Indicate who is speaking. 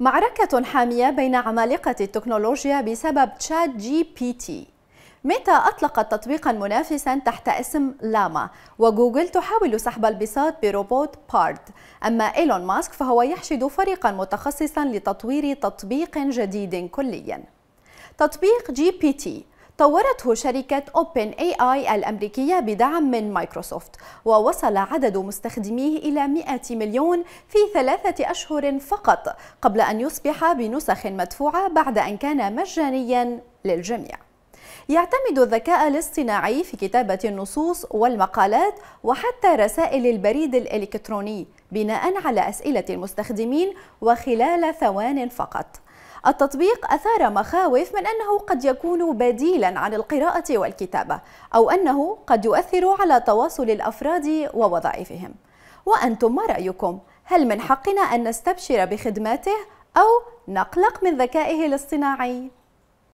Speaker 1: معركة حامية بين عمالقة التكنولوجيا بسبب تشات جي بي تي ميتا أطلقت تطبيقا منافسا تحت اسم لاما وجوجل تحاول سحب البساط بروبوت بارد أما إيلون ماسك فهو يحشد فريقا متخصصا لتطوير تطبيق جديد كليا تطبيق جي بي تي طورته شركة أوبن اي اي الأمريكية بدعم من مايكروسوفت ووصل عدد مستخدميه إلى 100 مليون في ثلاثة أشهر فقط قبل أن يصبح بنسخ مدفوعة بعد أن كان مجانيا للجميع يعتمد الذكاء الاصطناعي في كتابة النصوص والمقالات وحتى رسائل البريد الإلكتروني بناء على أسئلة المستخدمين وخلال ثوان فقط التطبيق أثار مخاوف من أنه قد يكون بديلا عن القراءة والكتابة أو أنه قد يؤثر على تواصل الأفراد ووظائفهم وأنتم ما رأيكم؟ هل من حقنا أن نستبشر بخدماته أو نقلق من ذكائه الاصطناعي؟